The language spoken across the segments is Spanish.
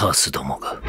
カースどもが。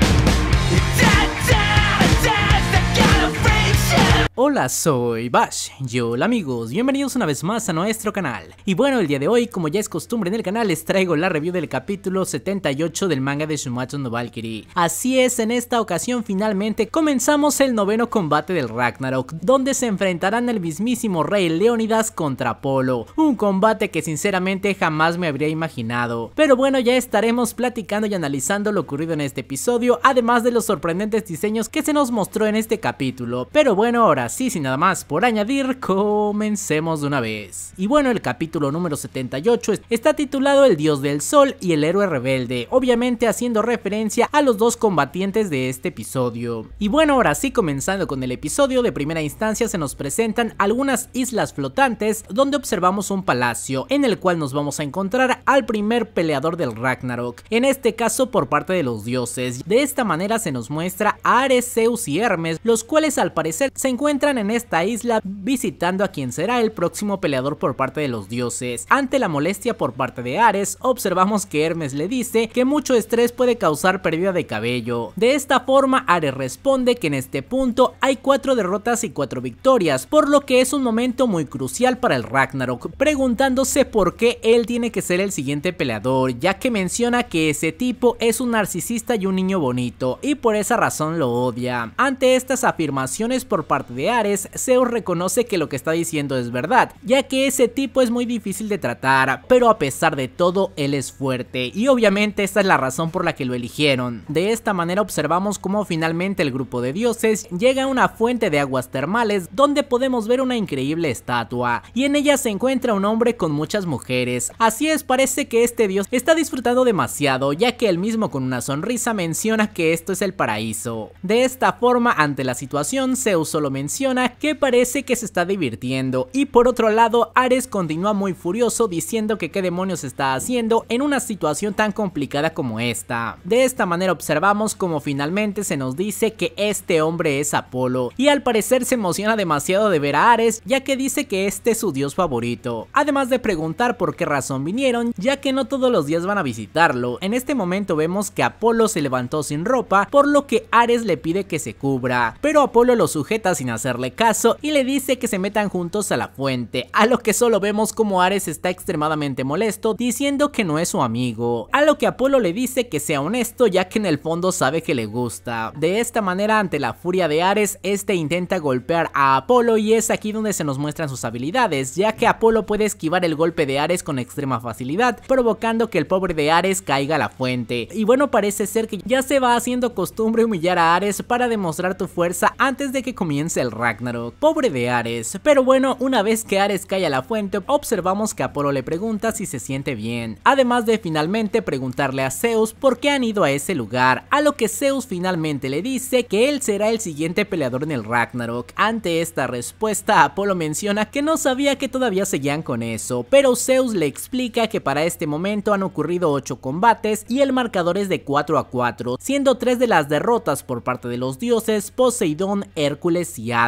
Hola, soy Bash, yo hola amigos, bienvenidos una vez más a nuestro canal. Y bueno, el día de hoy, como ya es costumbre en el canal, les traigo la review del capítulo 78 del manga de Shumatsu no Valkyrie. Así es, en esta ocasión finalmente comenzamos el noveno combate del Ragnarok, donde se enfrentarán el mismísimo rey Leonidas contra Polo, un combate que sinceramente jamás me habría imaginado. Pero bueno, ya estaremos platicando y analizando lo ocurrido en este episodio, además de los sorprendentes diseños que se nos mostró en este capítulo. Pero bueno, ahora así sin nada más por añadir, comencemos de una vez. Y bueno, el capítulo número 78 está titulado El Dios del Sol y el Héroe Rebelde, obviamente haciendo referencia a los dos combatientes de este episodio. Y bueno, ahora sí, comenzando con el episodio, de primera instancia se nos presentan algunas islas flotantes donde observamos un palacio, en el cual nos vamos a encontrar al primer peleador del Ragnarok, en este caso por parte de los dioses. De esta manera se nos muestra a Ares, Zeus y Hermes, los cuales al parecer se encuentran entran en esta isla visitando a quien será el próximo peleador por parte de los dioses. Ante la molestia por parte de Ares, observamos que Hermes le dice que mucho estrés puede causar pérdida de cabello. De esta forma, Ares responde que en este punto hay cuatro derrotas y cuatro victorias, por lo que es un momento muy crucial para el Ragnarok, preguntándose por qué él tiene que ser el siguiente peleador, ya que menciona que ese tipo es un narcisista y un niño bonito, y por esa razón lo odia. Ante estas afirmaciones por parte de Ares, Zeus reconoce que lo que está diciendo es verdad, ya que ese tipo es muy difícil de tratar, pero a pesar de todo él es fuerte y obviamente esta es la razón por la que lo eligieron. De esta manera observamos cómo finalmente el grupo de dioses llega a una fuente de aguas termales donde podemos ver una increíble estatua y en ella se encuentra un hombre con muchas mujeres. Así es, parece que este dios está disfrutando demasiado ya que él mismo con una sonrisa menciona que esto es el paraíso. De esta forma ante la situación Zeus solo menciona que parece que se está divirtiendo y por otro lado Ares continúa muy furioso diciendo que qué demonios está haciendo en una situación tan complicada como esta. De esta manera observamos como finalmente se nos dice que este hombre es Apolo y al parecer se emociona demasiado de ver a Ares ya que dice que este es su dios favorito, además de preguntar por qué razón vinieron ya que no todos los días van a visitarlo. En este momento vemos que Apolo se levantó sin ropa por lo que Ares le pide que se cubra, pero Apolo lo sujeta sin hacer hacerle caso y le dice que se metan juntos a la fuente, a lo que solo vemos como Ares está extremadamente molesto diciendo que no es su amigo, a lo que Apolo le dice que sea honesto ya que en el fondo sabe que le gusta. De esta manera ante la furia de Ares, este intenta golpear a Apolo y es aquí donde se nos muestran sus habilidades, ya que Apolo puede esquivar el golpe de Ares con extrema facilidad, provocando que el pobre de Ares caiga a la fuente. Y bueno, parece ser que ya se va haciendo costumbre humillar a Ares para demostrar tu fuerza antes de que comience el Ragnarok. Pobre de Ares, pero bueno, una vez que Ares cae a la fuente, observamos que Apolo le pregunta si se siente bien, además de finalmente preguntarle a Zeus por qué han ido a ese lugar, a lo que Zeus finalmente le dice que él será el siguiente peleador en el Ragnarok. Ante esta respuesta, Apolo menciona que no sabía que todavía seguían con eso, pero Zeus le explica que para este momento han ocurrido 8 combates y el marcador es de 4 a 4, siendo 3 de las derrotas por parte de los dioses Poseidón, Hércules y Ares.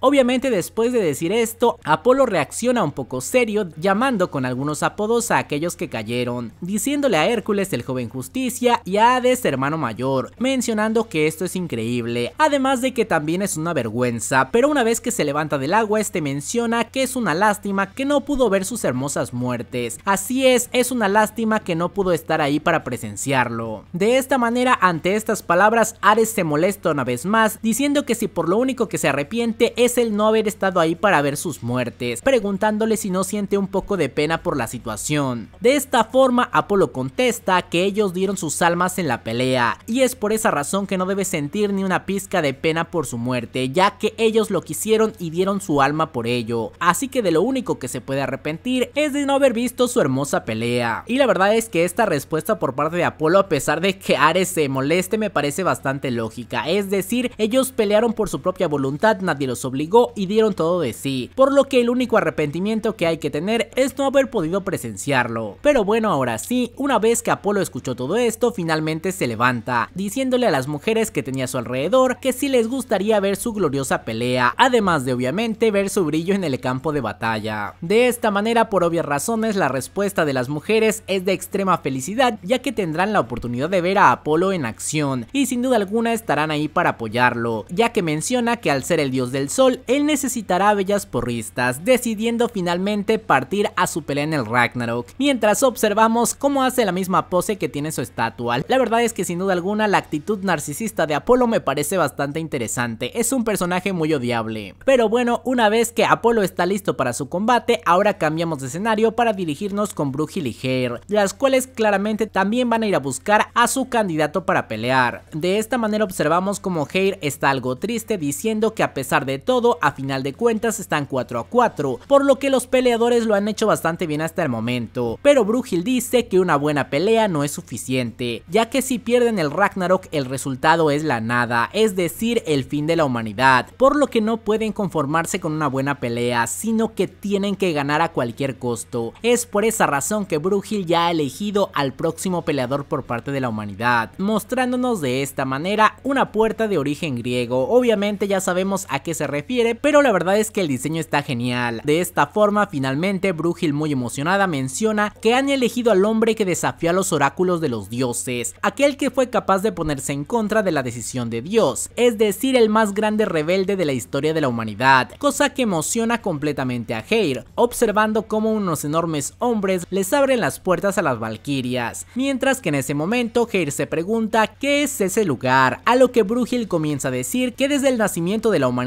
Obviamente después de decir esto, Apolo reacciona un poco serio llamando con algunos apodos a aquellos que cayeron, diciéndole a Hércules el joven justicia y a Hades hermano mayor, mencionando que esto es increíble, además de que también es una vergüenza, pero una vez que se levanta del agua este menciona que es una lástima que no pudo ver sus hermosas muertes, así es, es una lástima que no pudo estar ahí para presenciarlo. De esta manera, ante estas palabras, Ares se molesta una vez más, diciendo que si por lo único que se arrepiente es el no haber estado ahí para ver sus muertes, preguntándole si no siente un poco de pena por la situación. De esta forma, Apolo contesta que ellos dieron sus almas en la pelea, y es por esa razón que no debe sentir ni una pizca de pena por su muerte, ya que ellos lo quisieron y dieron su alma por ello, así que de lo único que se puede arrepentir es de no haber visto su hermosa pelea. Y la verdad es que esta respuesta por parte de Apolo, a pesar de que Ares se moleste, me parece bastante lógica, es decir, ellos pelearon por su propia voluntad nadie los obligó y dieron todo de sí, por lo que el único arrepentimiento que hay que tener es no haber podido presenciarlo. Pero bueno, ahora sí, una vez que Apolo escuchó todo esto, finalmente se levanta, diciéndole a las mujeres que tenía a su alrededor que si les gustaría ver su gloriosa pelea, además de obviamente ver su brillo en el campo de batalla. De esta manera, por obvias razones, la respuesta de las mujeres es de extrema felicidad, ya que tendrán la oportunidad de ver a Apolo en acción, y sin duda alguna estarán ahí para apoyarlo, ya que menciona que al ser el dios del sol, él necesitará bellas porristas, decidiendo finalmente partir a su pelea en el Ragnarok, mientras observamos cómo hace la misma pose que tiene su estatua. La verdad es que sin duda alguna la actitud narcisista de Apolo me parece bastante interesante, es un personaje muy odiable. Pero bueno, una vez que Apolo está listo para su combate, ahora cambiamos de escenario para dirigirnos con Brugil y Heir, las cuales claramente también van a ir a buscar a su candidato para pelear. De esta manera observamos cómo Heir está algo triste diciendo que a pesar de todo, a final de cuentas están 4 a 4, por lo que los peleadores lo han hecho bastante bien hasta el momento. Pero Brugil dice que una buena pelea no es suficiente, ya que si pierden el Ragnarok el resultado es la nada, es decir, el fin de la humanidad, por lo que no pueden conformarse con una buena pelea, sino que tienen que ganar a cualquier costo. Es por esa razón que Brugil ya ha elegido al próximo peleador por parte de la humanidad, mostrándonos de esta manera una puerta de origen griego. Obviamente ya sabemos a qué se refiere, pero la verdad es que el diseño está genial. De esta forma, finalmente, Brugil, muy emocionada menciona que han elegido al hombre que desafió a los oráculos de los dioses, aquel que fue capaz de ponerse en contra de la decisión de Dios, es decir, el más grande rebelde de la historia de la humanidad, cosa que emociona completamente a Heir, observando cómo unos enormes hombres les abren las puertas a las valquirias, mientras que en ese momento Heir se pregunta qué es ese lugar, a lo que Brugil comienza a decir que desde el nacimiento de la humanidad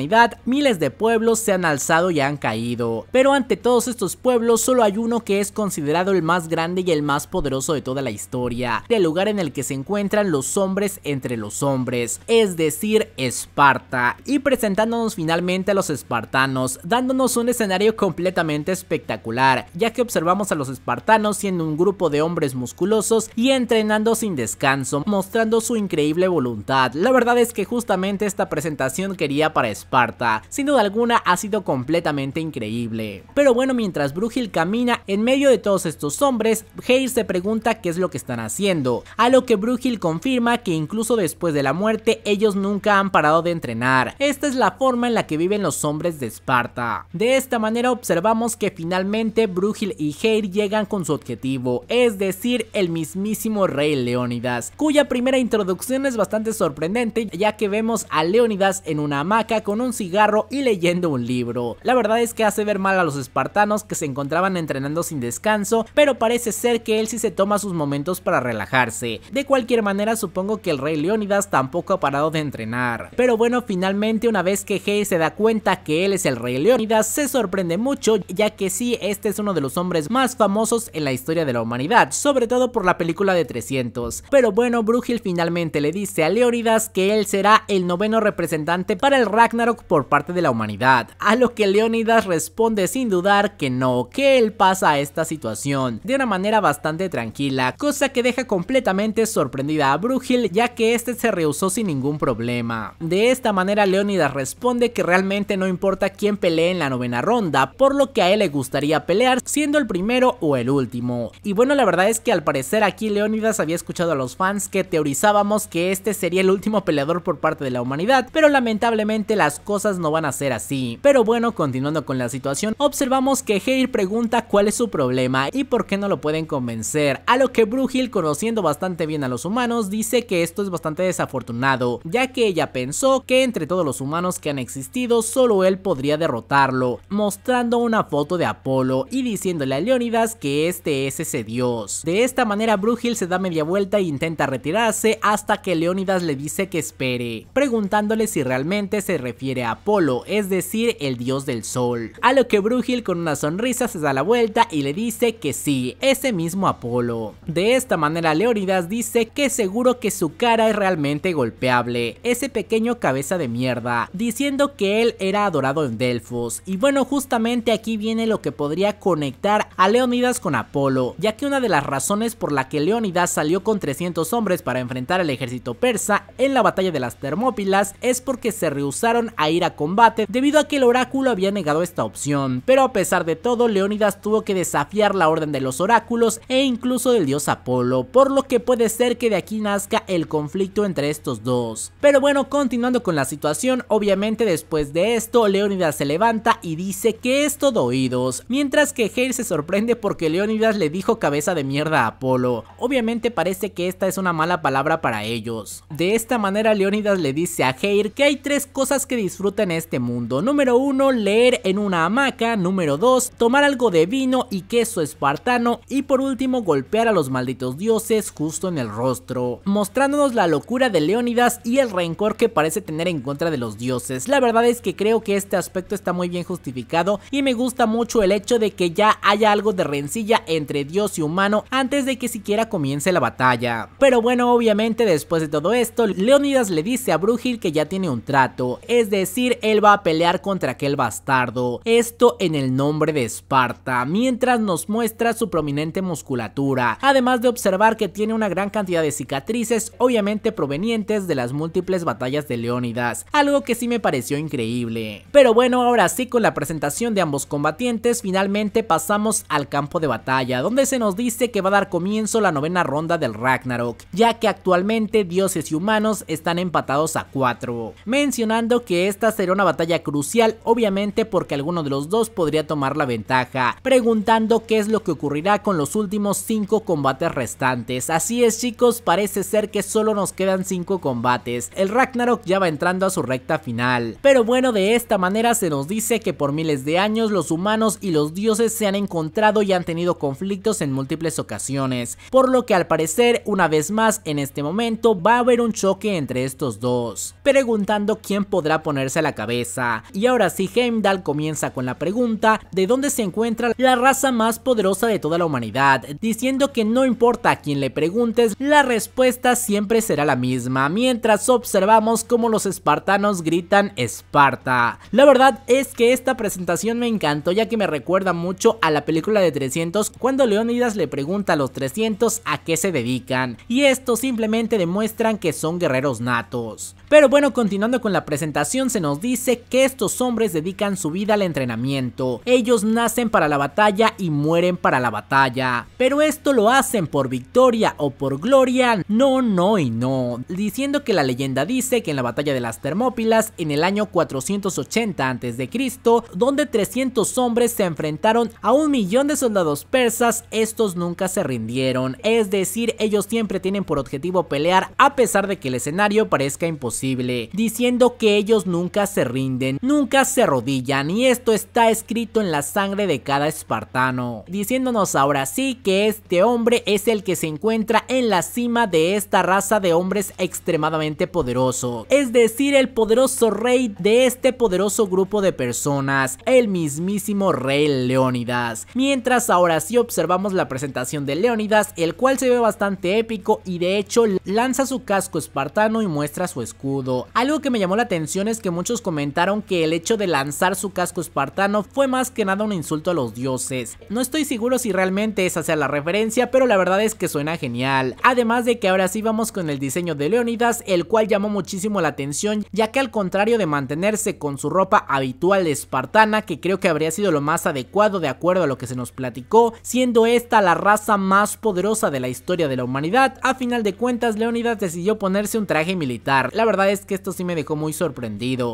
miles de pueblos se han alzado y han caído. Pero ante todos estos pueblos solo hay uno que es considerado el más grande y el más poderoso de toda la historia, el lugar en el que se encuentran los hombres entre los hombres, es decir, Esparta, y presentándonos finalmente a los espartanos, dándonos un escenario completamente espectacular, ya que observamos a los espartanos siendo un grupo de hombres musculosos y entrenando sin descanso, mostrando su increíble voluntad. La verdad es que justamente esta presentación quería para Esparta. Sin duda alguna ha sido completamente increíble. Pero bueno, mientras Brugil camina en medio de todos estos hombres, Heir se pregunta qué es lo que están haciendo, a lo que Brugil confirma que incluso después de la muerte ellos nunca han parado de entrenar. Esta es la forma en la que viven los hombres de Esparta. De esta manera observamos que finalmente Brugil y Heir llegan con su objetivo, es decir, el mismísimo rey Leónidas, cuya primera introducción es bastante sorprendente ya que vemos a Leónidas en una hamaca con con un cigarro y leyendo un libro. La verdad es que hace ver mal a los espartanos que se encontraban entrenando sin descanso, pero parece ser que él sí se toma sus momentos para relajarse. De cualquier manera supongo que el rey Leónidas tampoco ha parado de entrenar. Pero bueno, finalmente una vez que Hei se da cuenta que él es el rey Leónidas, se sorprende mucho ya que sí, este es uno de los hombres más famosos en la historia de la humanidad, sobre todo por la película de 300. Pero bueno, Brugil finalmente le dice a Leónidas que él será el noveno representante para el Ragnar por parte de la humanidad, a lo que Leonidas responde sin dudar que no, que él pasa a esta situación de una manera bastante tranquila, cosa que deja completamente sorprendida a Brugil ya que este se rehusó sin ningún problema. De esta manera Leonidas responde que realmente no importa quién pelee en la novena ronda, por lo que a él le gustaría pelear siendo el primero o el último. Y bueno la verdad es que al parecer aquí Leonidas había escuchado a los fans que teorizábamos que este sería el último peleador por parte de la humanidad, pero lamentablemente las cosas no van a ser así. Pero bueno, continuando con la situación, observamos que Heir pregunta cuál es su problema y por qué no lo pueden convencer, a lo que Brugil, conociendo bastante bien a los humanos, dice que esto es bastante desafortunado, ya que ella pensó que entre todos los humanos que han existido, solo él podría derrotarlo, mostrando una foto de Apolo y diciéndole a Leónidas que este es ese dios. De esta manera, Brugil se da media vuelta e intenta retirarse hasta que Leónidas le dice que espere, preguntándole si realmente se refiere refiere a Apolo, es decir, el dios del sol. A lo que Brugil con una sonrisa se da la vuelta y le dice que sí, ese mismo Apolo. De esta manera Leonidas dice que seguro que su cara es realmente golpeable, ese pequeño cabeza de mierda, diciendo que él era adorado en Delfos. Y bueno, justamente aquí viene lo que podría conectar a Leonidas con Apolo, ya que una de las razones por la que Leónidas salió con 300 hombres para enfrentar al ejército persa en la batalla de las Termópilas es porque se rehusaron a ir a combate debido a que el oráculo había negado esta opción, pero a pesar de todo Leónidas tuvo que desafiar la orden de los oráculos e incluso del dios Apolo, por lo que puede ser que de aquí nazca el conflicto entre estos dos. Pero bueno, continuando con la situación, obviamente después de esto Leónidas se levanta y dice que es todo oídos, mientras que Heir se sorprende porque Leónidas le dijo cabeza de mierda a Apolo. Obviamente parece que esta es una mala palabra para ellos. De esta manera Leónidas le dice a Heir que hay tres cosas que disfruta en este mundo. Número 1, leer en una hamaca. Número 2, tomar algo de vino y queso espartano. Y por último, golpear a los malditos dioses justo en el rostro, mostrándonos la locura de Leónidas y el rencor que parece tener en contra de los dioses. La verdad es que creo que este aspecto está muy bien justificado y me gusta mucho el hecho de que ya haya algo de rencilla entre dios y humano antes de que siquiera comience la batalla. Pero bueno, obviamente después de todo esto, Leónidas le dice a Brugil que ya tiene un trato, es es decir, él va a pelear contra aquel bastardo, esto en el nombre de Esparta, mientras nos muestra su prominente musculatura, además de observar que tiene una gran cantidad de cicatrices, obviamente provenientes de las múltiples batallas de Leónidas, algo que sí me pareció increíble. Pero bueno, ahora sí con la presentación de ambos combatientes, finalmente pasamos al campo de batalla, donde se nos dice que va a dar comienzo la novena ronda del Ragnarok, ya que actualmente dioses y humanos están empatados a 4, mencionando que esta será una batalla crucial, obviamente porque alguno de los dos podría tomar la ventaja, preguntando qué es lo que ocurrirá con los últimos 5 combates restantes. Así es chicos, parece ser que solo nos quedan 5 combates, el Ragnarok ya va entrando a su recta final. Pero bueno, de esta manera se nos dice que por miles de años los humanos y los dioses se han encontrado y han tenido conflictos en múltiples ocasiones, por lo que al parecer una vez más en este momento va a haber un choque entre estos dos, preguntando quién podrá ponerse a la cabeza. Y ahora sí, Heimdall comienza con la pregunta de dónde se encuentra la raza más poderosa de toda la humanidad, diciendo que no importa a quién le preguntes, la respuesta siempre será la misma, mientras observamos cómo los espartanos gritan Esparta. La verdad es que esta presentación me encantó ya que me recuerda mucho a la película de 300 cuando Leónidas le pregunta a los 300 a qué se dedican, y esto simplemente demuestran que son guerreros natos. Pero bueno, continuando con la presentación, se nos dice que estos hombres dedican su vida al entrenamiento. Ellos nacen para la batalla y mueren para la batalla. Pero esto lo hacen por victoria o por gloria, no, no y no. Diciendo que la leyenda dice que en la batalla de las Termópilas en el año 480 a.C., donde 300 hombres se enfrentaron a un millón de soldados persas, estos nunca se rindieron. Es decir, ellos siempre tienen por objetivo pelear a pesar de que el escenario parezca imposible. Diciendo que ellos nunca se rinden, nunca se arrodillan y esto está escrito en la sangre de cada espartano, diciéndonos ahora sí que este hombre es el que se encuentra en la cima de esta raza de hombres extremadamente poderoso, es decir, el poderoso rey de este poderoso grupo de personas, el mismísimo rey Leónidas. Mientras ahora sí observamos la presentación de Leónidas, el cual se ve bastante épico y de hecho lanza su casco espartano y muestra su escudo. Algo que me llamó la atención que muchos comentaron que el hecho de lanzar su casco espartano fue más que nada un insulto a los dioses. No estoy seguro si realmente esa sea la referencia, pero la verdad es que suena genial. Además de que ahora sí vamos con el diseño de Leonidas, el cual llamó muchísimo la atención, ya que al contrario de mantenerse con su ropa habitual espartana, que creo que habría sido lo más adecuado de acuerdo a lo que se nos platicó, siendo esta la raza más poderosa de la historia de la humanidad, a final de cuentas Leonidas decidió ponerse un traje militar. La verdad es que esto sí me dejó muy sorprendido.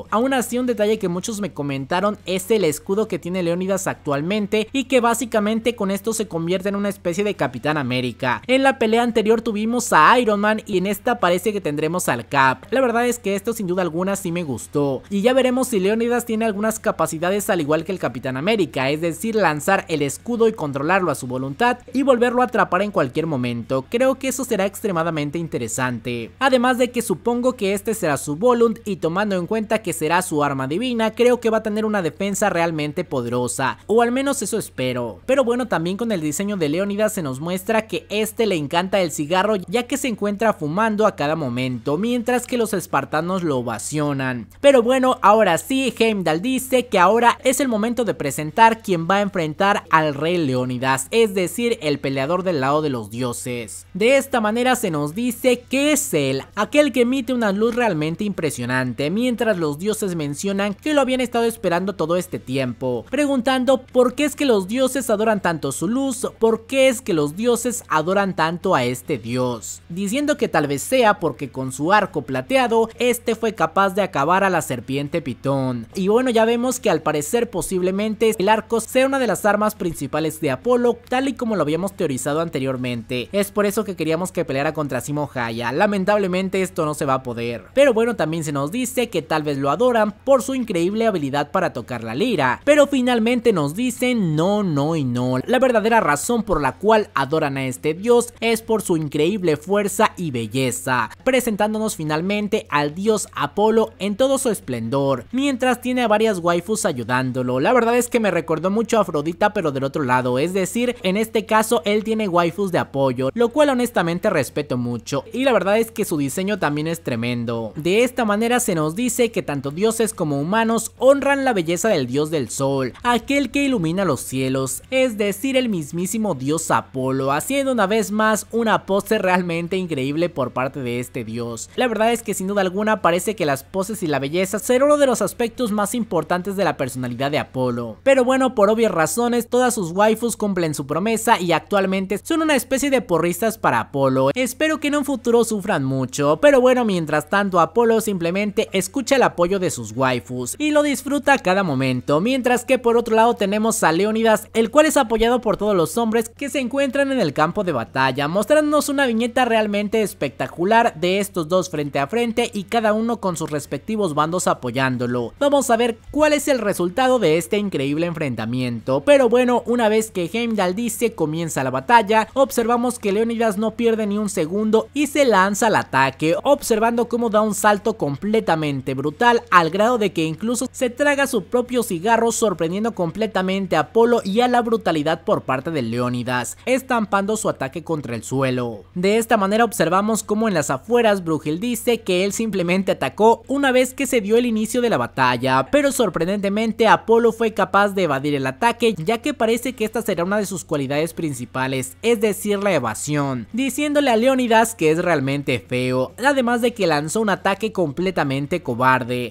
Aún así, un detalle que muchos me comentaron es el escudo que tiene Leónidas actualmente y que básicamente con esto se convierte en una especie de Capitán América. En la pelea anterior tuvimos a Iron Man y en esta parece que tendremos al Cap. La verdad es que esto sin duda alguna sí me gustó. Y ya veremos si Leónidas tiene algunas capacidades al igual que el Capitán América, es decir, lanzar el escudo y controlarlo a su voluntad y volverlo a atrapar en cualquier momento. Creo que eso será extremadamente interesante. Además de que supongo que este será su Volunt y tomando en cuenta que será su arma divina, creo que va a tener una defensa realmente poderosa, o al menos eso espero. Pero bueno, también con el diseño de Leonidas se nos muestra que este le encanta el cigarro ya que se encuentra fumando a cada momento, mientras que los espartanos lo ovacionan. Pero bueno, ahora sí, Heimdall dice que ahora es el momento de presentar quien va a enfrentar al rey Leonidas, es decir, el peleador del lado de los dioses. De esta manera se nos dice que es él, aquel que emite una luz realmente impresionante, mientras los dioses mencionan que lo habían estado esperando todo este tiempo, preguntando por qué es que los dioses adoran tanto su luz, por qué es que los dioses adoran tanto a este dios, diciendo que tal vez sea porque con su arco plateado, este fue capaz de acabar a la serpiente pitón. Y bueno, ya vemos que al parecer posiblemente el arco sea una de las armas principales de Apolo, tal y como lo habíamos teorizado anteriormente. Es por eso que queríamos que peleara contra Simo Haya, lamentablemente esto no se va a poder. Pero bueno, también se nos dice que tal vez lo adoran por su increíble habilidad para tocar la lira, pero finalmente nos dicen no, no y no. La verdadera razón por la cual adoran a este dios es por su increíble fuerza y belleza, presentándonos finalmente al dios Apolo en todo su esplendor, mientras tiene a varias waifus ayudándolo. La verdad es que me recordó mucho a Afrodita pero del otro lado, es decir, en este caso él tiene waifus de apoyo, lo cual honestamente respeto mucho y la verdad es que su diseño también es tremendo. De esta manera se nos dice que tanto dioses como humanos honran la belleza del dios del sol, aquel que ilumina los cielos, es decir, el mismísimo dios Apolo, haciendo una vez más una pose realmente increíble por parte de este dios. La verdad es que sin duda alguna parece que las poses y la belleza serán uno de los aspectos más importantes de la personalidad de Apolo. Pero bueno, por obvias razones, todas sus waifus cumplen su promesa y actualmente son una especie de porristas para Apolo. Espero que en un futuro sufran mucho, pero bueno, mientras tanto Apolo simplemente escucha el apoyo de sus waifus y lo disfruta a cada momento, mientras que por otro lado tenemos a Leonidas, el cual es apoyado por todos los hombres que se encuentran en el campo de batalla, mostrándonos una viñeta realmente espectacular de estos dos frente a frente y cada uno con sus respectivos bandos apoyándolo. Vamos a ver cuál es el resultado de este increíble enfrentamiento, pero bueno, una vez que Heimdall dice comienza la batalla, observamos que Leonidas no pierde ni un segundo y se lanza al ataque, observando cómo da un salto completamente brutal al grado de que incluso se traga su propio cigarro sorprendiendo completamente a Polo y a la brutalidad por parte de Leónidas, estampando su ataque contra el suelo. De esta manera observamos cómo en las afueras Brugel dice que él simplemente atacó una vez que se dio el inicio de la batalla, pero sorprendentemente Apolo fue capaz de evadir el ataque ya que parece que esta será una de sus cualidades principales, es decir la evasión, diciéndole a Leónidas que es realmente feo, además de que lanzó un ataque completamente cobarde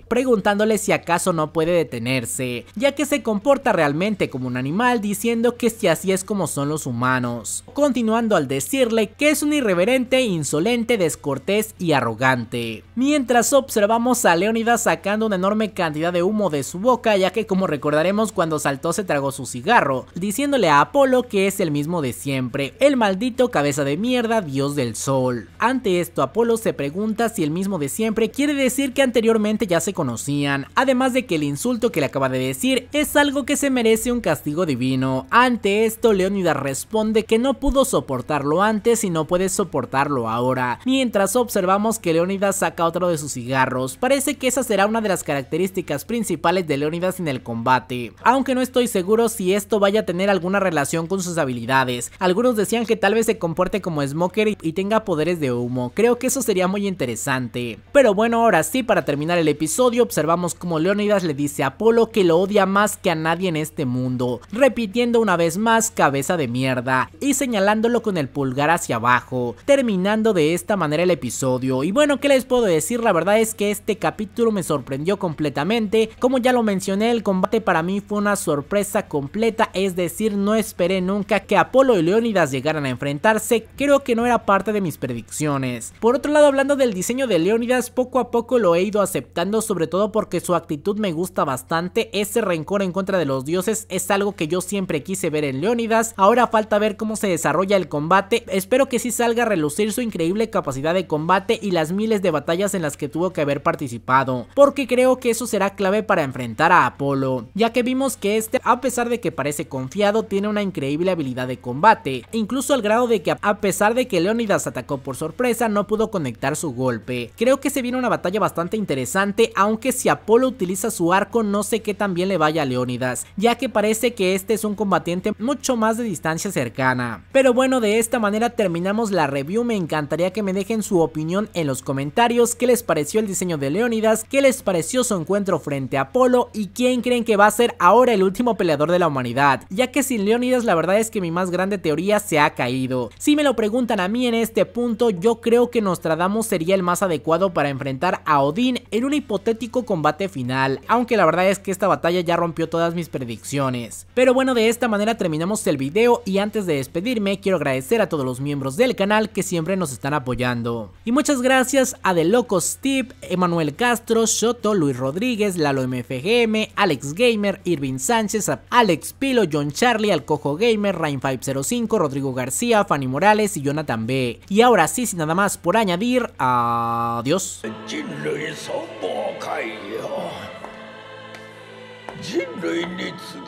preguntándole si acaso no puede detenerse, ya que se comporta realmente como un animal diciendo que si así es como son los humanos, continuando al decirle que es un irreverente, insolente, descortés y arrogante. Mientras observamos a Leonidas sacando una enorme cantidad de humo de su boca, ya que como recordaremos cuando saltó se tragó su cigarro, diciéndole a Apolo que es el mismo de siempre, el maldito cabeza de mierda dios del sol. Ante esto Apolo se pregunta si el mismo de siempre quiere decir que anteriormente ya se conocían, además de que el insulto que le acaba de decir es algo que se merece un castigo divino. Ante esto, Leonidas responde que no pudo soportarlo antes y no puede soportarlo ahora, mientras observamos que Leonidas saca otro de sus cigarros. Parece que esa será una de las características principales de Leonidas en el combate, aunque no estoy seguro si esto vaya a tener alguna relación con sus habilidades. Algunos decían que tal vez se comporte como Smoker y tenga poderes de humo, creo que eso sería muy interesante. Pero bueno, ahora sí, para terminar el episodio observamos como Leónidas le dice a Apolo que lo odia más que a nadie en este mundo, repitiendo una vez más cabeza de mierda y señalándolo con el pulgar hacia abajo, terminando de esta manera el episodio. Y bueno, ¿qué les puedo decir? La verdad es que este capítulo me sorprendió completamente, como ya lo mencioné, el combate para mí fue una sorpresa completa, es decir, no esperé nunca que Apolo y Leónidas llegaran a enfrentarse, creo que no era parte de mis predicciones. Por otro lado, hablando del diseño de Leónidas, poco a poco lo he ido aceptando aceptando, sobre todo porque su actitud me gusta bastante. Ese rencor en contra de los dioses es algo que yo siempre quise ver en Leónidas. Ahora falta ver cómo se desarrolla el combate. Espero que sí salga a relucir su increíble capacidad de combate y las miles de batallas en las que tuvo que haber participado, porque creo que eso será clave para enfrentar a Apolo, ya que vimos que este, a pesar de que parece confiado, tiene una increíble habilidad de combate, incluso al grado de que a pesar de que Leónidas atacó por sorpresa, no pudo conectar su golpe. Creo que se viene una batalla bastante interesante aunque si Apolo utiliza su arco no sé qué también le vaya a Leónidas, ya que parece que este es un combatiente mucho más de distancia cercana. Pero bueno, de esta manera terminamos la review, me encantaría que me dejen su opinión en los comentarios, qué les pareció el diseño de Leónidas, qué les pareció su encuentro frente a Apolo y quién creen que va a ser ahora el último peleador de la humanidad, ya que sin Leónidas la verdad es que mi más grande teoría se ha caído. Si me lo preguntan a mí en este punto, yo creo que Nostradamus sería el más adecuado para enfrentar a Odín, en un hipotético combate final, aunque la verdad es que esta batalla ya rompió todas mis predicciones. Pero bueno, de esta manera terminamos el video y antes de despedirme quiero agradecer a todos los miembros del canal que siempre nos están apoyando. Y muchas gracias a The Locos Steve, Emanuel Castro, Shoto. Luis Rodríguez, Lalo MFGM, Alex Gamer, Irving Sánchez, Alex Pilo, John Charlie, Alcojo Gamer, Rain505, Rodrigo García, Fanny Morales y Jonathan B. Y ahora sí, sin nada más por añadir, adiós. よ人類にぐ。